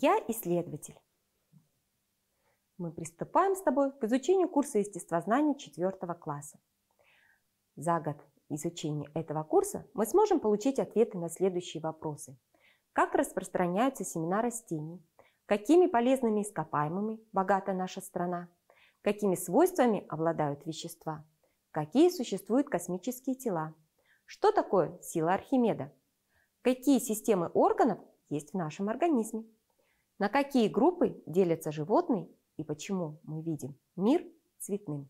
Я исследователь. Мы приступаем с тобой к изучению курса естествознания 4 класса. За год изучения этого курса мы сможем получить ответы на следующие вопросы. Как распространяются семена растений? Какими полезными ископаемыми богата наша страна? Какими свойствами обладают вещества? Какие существуют космические тела? Что такое сила Архимеда? Какие системы органов есть в нашем организме? На какие группы делятся животные и почему мы видим мир цветным?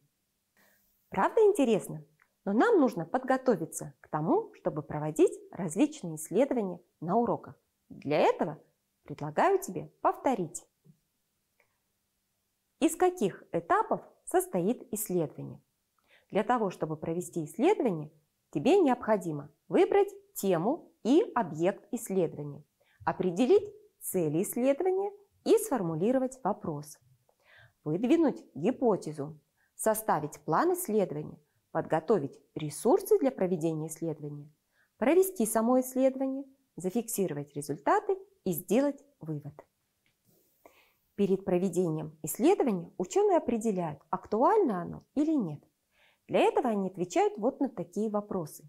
Правда интересно? Но нам нужно подготовиться к тому, чтобы проводить различные исследования на уроках. Для этого предлагаю тебе повторить. Из каких этапов состоит исследование? Для того, чтобы провести исследование, тебе необходимо выбрать тему и объект исследования, определить цели исследования и сформулировать вопрос. Выдвинуть гипотезу, составить план исследования, подготовить ресурсы для проведения исследования, провести само исследование, зафиксировать результаты и сделать вывод. Перед проведением исследования ученые определяют, актуально оно или нет. Для этого они отвечают вот на такие вопросы.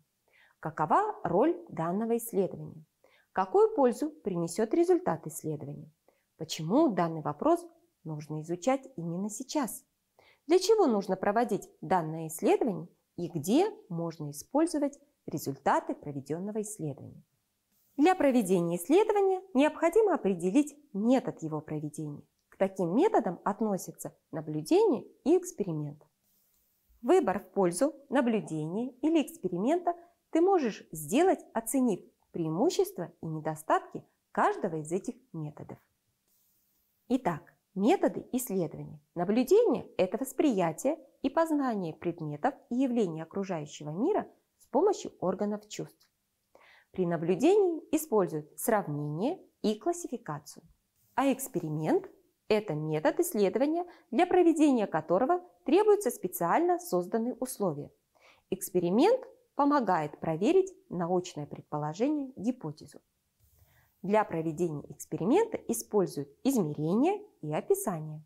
Какова роль данного исследования? Какую пользу принесет результат исследования? Почему данный вопрос нужно изучать именно сейчас? Для чего нужно проводить данное исследование и где можно использовать результаты проведенного исследования? Для проведения исследования необходимо определить метод его проведения. К таким методам относятся наблюдение и эксперимент. Выбор в пользу наблюдения или эксперимента ты можешь сделать, оценив преимущества и недостатки каждого из этих методов. Итак, методы исследования. Наблюдение – это восприятие и познание предметов и явлений окружающего мира с помощью органов чувств. При наблюдении используют сравнение и классификацию. А эксперимент – это метод исследования, для проведения которого требуются специально созданные условия. Эксперимент помогает проверить научное предположение гипотезу. Для проведения эксперимента используют измерения и описание.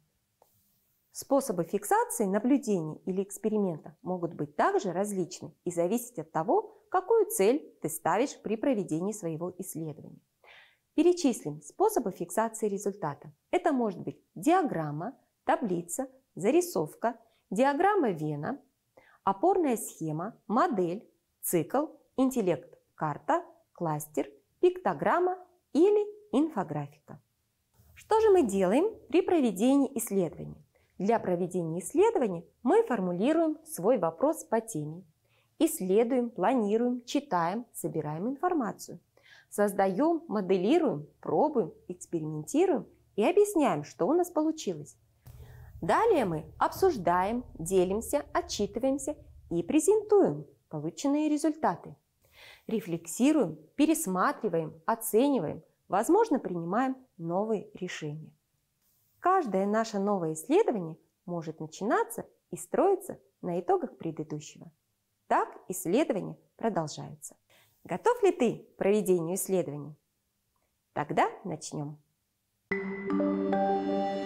Способы фиксации наблюдения или эксперимента могут быть также различны и зависеть от того, какую цель ты ставишь при проведении своего исследования. Перечислим способы фиксации результата. Это может быть диаграмма, таблица, зарисовка, диаграмма вена, опорная схема, модель, цикл, интеллект, карта, кластер, пиктограмма или инфографика. Что же мы делаем при проведении исследований? Для проведения исследований мы формулируем свой вопрос по теме, исследуем, планируем, читаем, собираем информацию, создаем, моделируем, пробуем, экспериментируем и объясняем, что у нас получилось. Далее мы обсуждаем, делимся, отчитываемся и презентуем полученные результаты. Рефлексируем, пересматриваем, оцениваем, возможно, принимаем новые решения. Каждое наше новое исследование может начинаться и строиться на итогах предыдущего. Так исследования продолжаются. Готов ли ты к проведению исследований? Тогда начнем. Thank you.